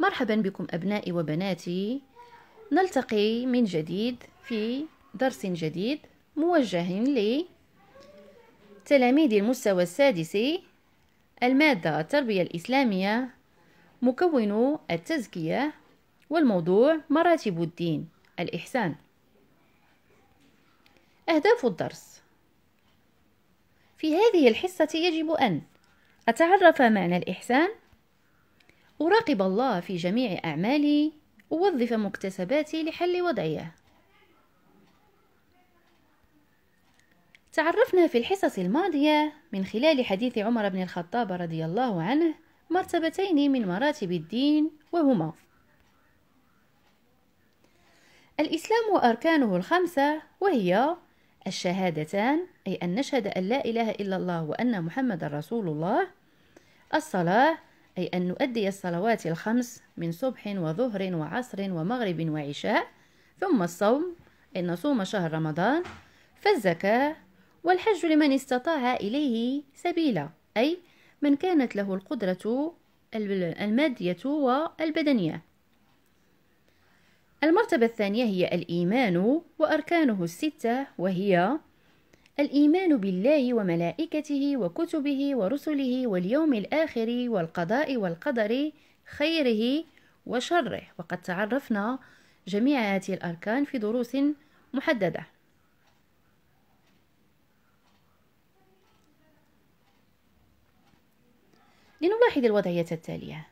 مرحبا بكم أبنائي وبناتي نلتقي من جديد في درس جديد موجه لتلاميذ المستوى السادس المادة التربية الإسلامية مكون التزكية والموضوع مراتب الدين الإحسان أهداف الدرس في هذه الحصة يجب أن أتعرف معنى الإحسان أراقب الله في جميع أعمالي أوظف مكتسباتي لحل وضعيه تعرفنا في الحصص الماضية من خلال حديث عمر بن الخطاب رضي الله عنه مرتبتين من مراتب الدين وهما الإسلام وأركانه الخمسة وهي الشهادتان أي أن نشهد أن لا إله إلا الله وأن محمد رسول الله الصلاة أي أن نؤدي الصلوات الخمس من صبح وظهر وعصر ومغرب وعشاء ثم الصوم أن نصوم شهر رمضان فالزكاة والحج لمن استطاع إليه سبيلا أي من كانت له القدرة المادية والبدنية المرتبة الثانية هي الإيمان وأركانه الستة وهي الإيمان بالله وملائكته وكتبه ورسله واليوم الآخر والقضاء والقدر خيره وشره وقد تعرفنا جميع هذه الأركان في دروس محددة لنلاحظ الوضعية التالية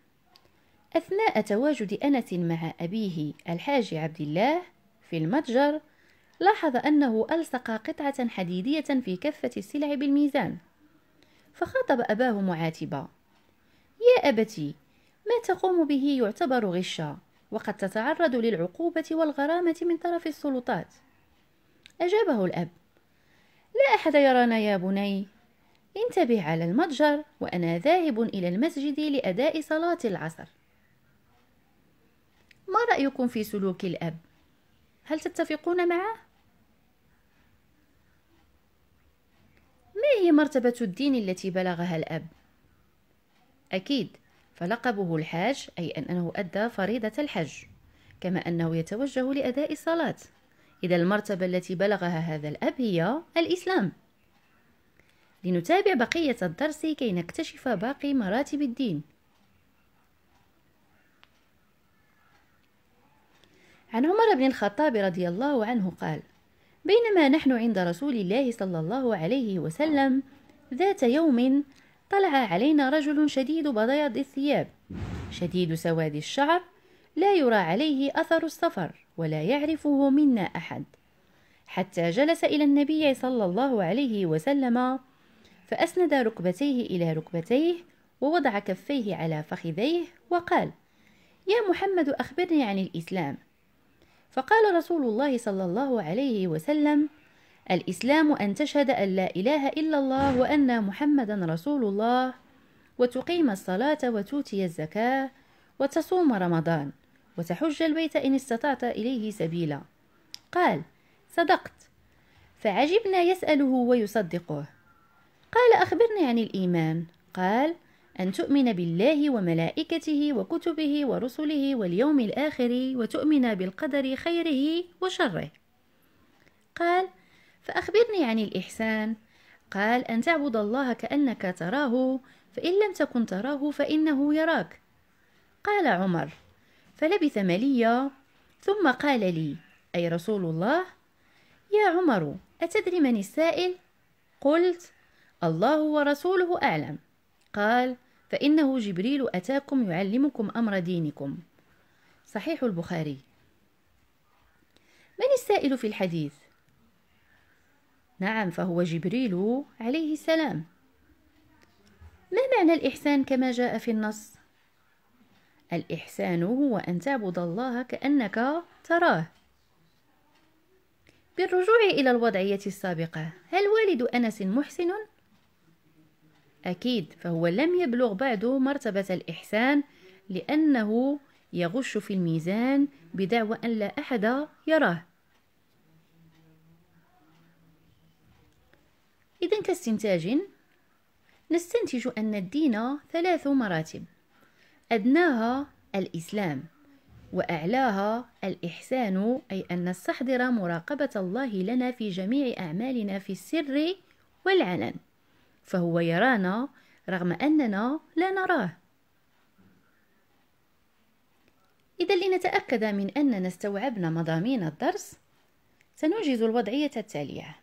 أثناء تواجد أنس مع أبيه الحاج عبد الله في المتجر لاحظ أنه ألصق قطعة حديدية في كفة السلع بالميزان فخاطب أباه معاتبة يا أبتي ما تقوم به يعتبر غشا وقد تتعرض للعقوبة والغرامة من طرف السلطات أجابه الأب لا أحد يرانا يا بني انتبه على المتجر وأنا ذاهب إلى المسجد لأداء صلاة العصر ما رأيكم في سلوك الأب؟ هل تتفقون معه؟ هي مرتبة الدين التي بلغها الأب؟ أكيد فلقبه الحاج أي أنه أدى فريضة الحج كما أنه يتوجه لأداء الصلاة إذا المرتبة التي بلغها هذا الأب هي الإسلام لنتابع بقية الدرس كي نكتشف باقي مراتب الدين عن عمر بن الخطاب رضي الله عنه قال بينما نحن عند رسول الله صلى الله عليه وسلم ذات يوم طلع علينا رجل شديد بياض الثياب شديد سواد الشعر لا يرى عليه اثر السفر ولا يعرفه منا احد حتى جلس الى النبي صلى الله عليه وسلم فاسند ركبتيه الى ركبتيه ووضع كفيه على فخذيه وقال يا محمد اخبرني عن الاسلام فقال رسول الله صلى الله عليه وسلم الإسلام أن تشهد أن لا إله إلا الله وأن محمدا رسول الله وتقيم الصلاة وتؤتي الزكاة وتصوم رمضان وتحج البيت إن استطعت إليه سبيلا قال صدقت فعجبنا يسأله ويصدقه قال أخبرني عن الإيمان قال أن تؤمن بالله وملائكته وكتبه ورسله واليوم الآخر وتؤمن بالقدر خيره وشره قال فأخبرني عن الإحسان قال أن تعبد الله كأنك تراه فإن لم تكن تراه فإنه يراك قال عمر فلبث مليا ثم قال لي أي رسول الله يا عمر أتدري من السائل قلت الله ورسوله أعلم قال فإنه جبريل أتاكم يعلمكم أمر دينكم صحيح البخاري من السائل في الحديث نعم فهو جبريل عليه السلام ما معنى الإحسان كما جاء في النص الإحسان هو أن تعبد الله كأنك تراه بالرجوع إلى الوضعية السابقة هل والد أنس محسن أكيد فهو لم يبلغ بعده مرتبة الإحسان لأنه يغش في الميزان بدعوى أن لا أحد يراه إذا كاستنتاج نستنتج أن الدين ثلاث مراتب أدناها الإسلام وأعلاها الإحسان أي أن نستحضر مراقبة الله لنا في جميع أعمالنا في السر والعلن فهو يرانا رغم أننا لا نراه إذا لنتأكد من أننا استوعبنا مضامين الدرس سنوجز الوضعية التالية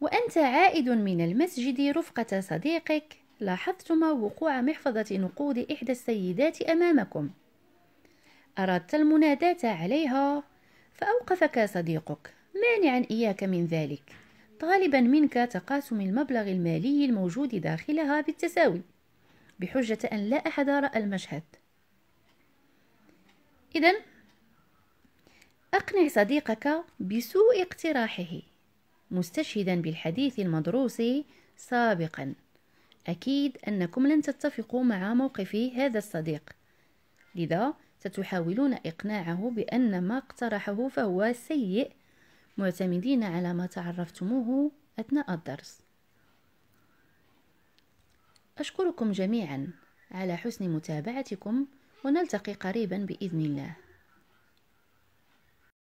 وأنت عائد من المسجد رفقة صديقك لاحظتما وقوع محفظة نقود إحدى السيدات أمامكم أردت المناداة عليها فأوقفك صديقك مانعا إياك من ذلك طالبا منك تقاسم المبلغ المالي الموجود داخلها بالتساوي بحجة أن لا أحد رأى المشهد إذا أقنع صديقك بسوء اقتراحه مستشهدا بالحديث المدروس سابقا أكيد أنكم لن تتفقوا مع موقف هذا الصديق لذا ستحاولون إقناعه بأن ما اقترحه فهو سيء معتمدين على ما تعرفتموه أثناء الدرس أشكركم جميعا على حسن متابعتكم ونلتقي قريبا بإذن الله